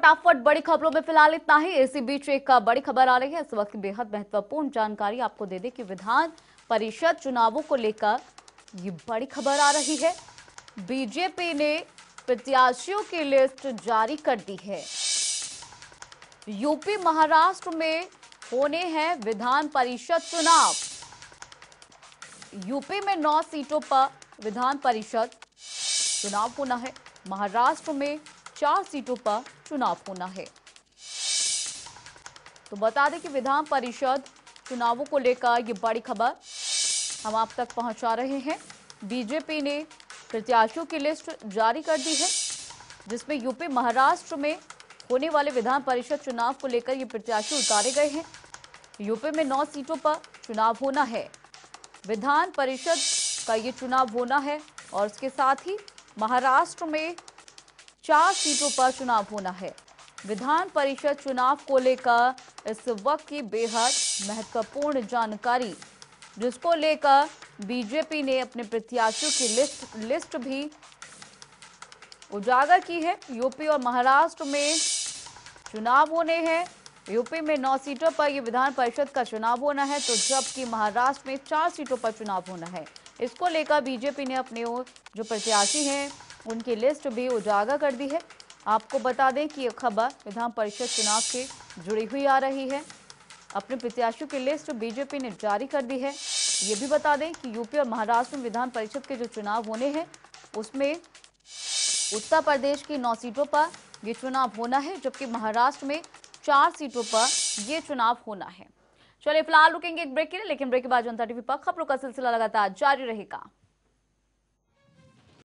फटाफट बड़ी खबरों में फिलहाल इतना ही इसी बीच एक बड़ी खबर आ रही है इस वक्त बेहद महत्वपूर्ण जानकारी आपको दे दें कि विधान परिषद चुनावों को लेकर ये बड़ी खबर आ रही है बीजेपी ने प्रत्याशियों की लिस्ट जारी कर दी है यूपी महाराष्ट्र में होने हैं विधान परिषद चुनाव यूपी में नौ सीटों पर विधान परिषद चुनाव होना है महाराष्ट्र में चार सीटों पर चुनाव होना है तो बता दें कि विधान परिषद चुनावों को लेकर ये बड़ी खबर हम आप तक पहुंचा रहे हैं बीजेपी ने प्रत्याशियों की लिस्ट जारी कर दी है जिसमें यूपी महाराष्ट्र में होने वाले विधान परिषद चुनाव को लेकर ये प्रत्याशी उतारे गए हैं यूपी में नौ सीटों पर चुनाव होना है विधान परिषद का ये चुनाव होना है और उसके साथ ही महाराष्ट्र में चार सीटों पर चुनाव होना है विधान परिषद चुनाव को लेकर इस वक्त की बेहद महत्वपूर्ण जानकारी जिसको लेकर बीजेपी ने अपने प्रत्याशियों की लिस्ट लिस्ट भी उजागर की है यूपी और महाराष्ट्र में चुनाव होने हैं यूपी में नौ सीटों पर ये विधान परिषद का चुनाव होना है तो जबकि महाराष्ट्र में चार सीटों पर चुनाव होना है इसको लेकर बीजेपी ने अपने जो प्रत्याशी हैं उनकी लिस्ट भी उजागर कर दी है आपको बता दें कि यह खबर विधान परिषद चुनाव से जुड़ी हुई आ रही है अपने प्रत्याशियों की लिस्ट बीजेपी ने जारी कर दी है ये भी बता दें कि यूपी और महाराष्ट्र में विधान परिषद के जो चुनाव होने हैं उसमें उत्तर प्रदेश की नौ सीटों पर ये चुनाव होना है जबकि महाराष्ट्र में चार सीटों पर ये चुनाव होना है चलिए फिलहाल रुकेंगे एक ब्रेक के लिए लेकिन ब्रेक के बाद जनता टीवी पर खबरों का सिलसिला लगातार जारी रहेगा